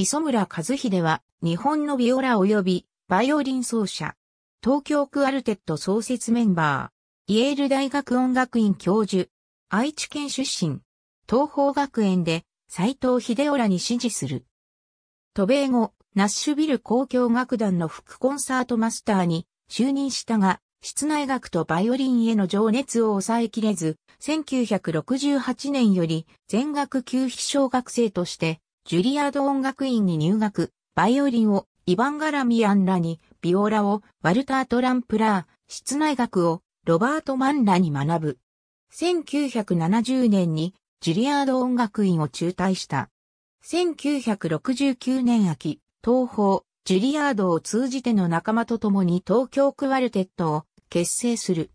磯村和秀は、日本のビオラ及びバイオリン奏者。東京クアルテット創設メンバー。イェール大学音楽院教授。愛知県出身。東方学園で、斎藤秀夫らに支持する。渡米後、ナッシュビル公共楽団の副コンサートマスターに就任したが、室内楽とバイオリンへの情熱を抑えきれず、1968年より全学休費小学生としてジュリアード音楽院に入学、バイオリンをイヴァン・ガラミアンらに、ビオラをワルター・トランプラー、室内楽をロバート・マンらに学ぶ。1970年にジュリアード音楽院を中退した。1969年秋、東方、ジュリアードを通じての仲間と共に東京クワルテットを結成する。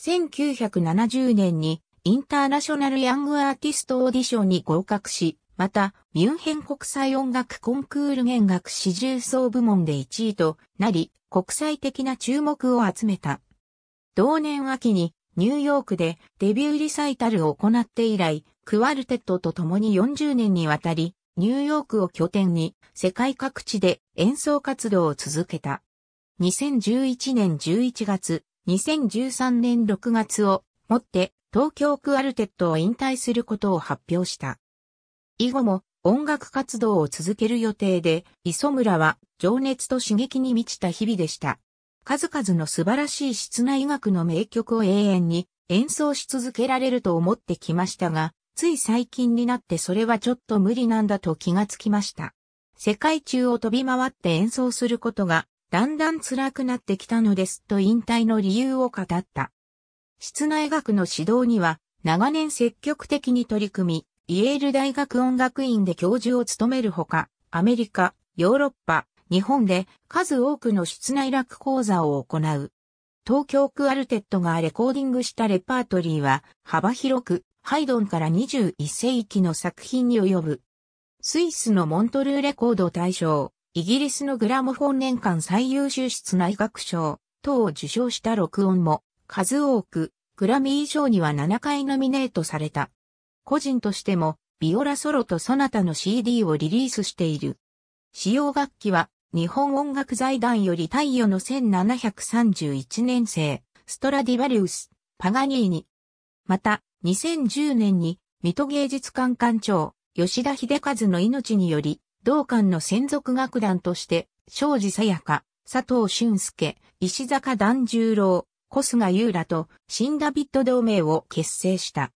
1970年にインターナショナルヤングアーティストオーディションに合格し、また、ミュンヘン国際音楽コンクール弦楽四重奏部門で1位となり、国際的な注目を集めた。同年秋に、ニューヨークでデビューリサイタルを行って以来、クワルテットと共に40年にわたり、ニューヨークを拠点に世界各地で演奏活動を続けた。2011年11月、2013年6月をもって東京クワルテットを引退することを発表した。以後も音楽活動を続ける予定で、磯村は情熱と刺激に満ちた日々でした。数々の素晴らしい室内楽の名曲を永遠に演奏し続けられると思ってきましたが、つい最近になってそれはちょっと無理なんだと気がつきました。世界中を飛び回って演奏することがだんだん辛くなってきたのですと引退の理由を語った。室内楽の指導には長年積極的に取り組み、イェール大学音楽院で教授を務めるほか、アメリカ、ヨーロッパ、日本で数多くの室内楽講座を行う。東京クアルテットがレコーディングしたレパートリーは幅広くハイドンから21世紀の作品に及ぶ。スイスのモントルーレコード大賞、イギリスのグラモフォン年間最優秀室内楽賞等を受賞した録音も数多くグラミー賞には7回ノミネートされた。個人としても、ビオラソロとソナタの CD をリリースしている。使用楽器は、日本音楽財団より太陽の1731年生、ストラディバリウス、パガニーニ。また、2010年に、水戸芸術館館長、吉田秀和の命により、同館の専属楽団として、庄司さやか、佐藤俊介、石坂團十郎、小菅優らと、新ダビット同盟を結成した。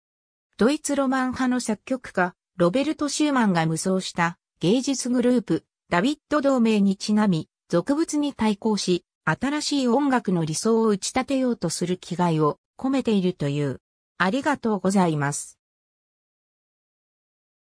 ドイツロマン派の作曲家、ロベルト・シューマンが無双した芸術グループ、ダビッド同盟にちなみ、俗物に対抗し、新しい音楽の理想を打ち立てようとする気概を込めているという。ありがとうございます。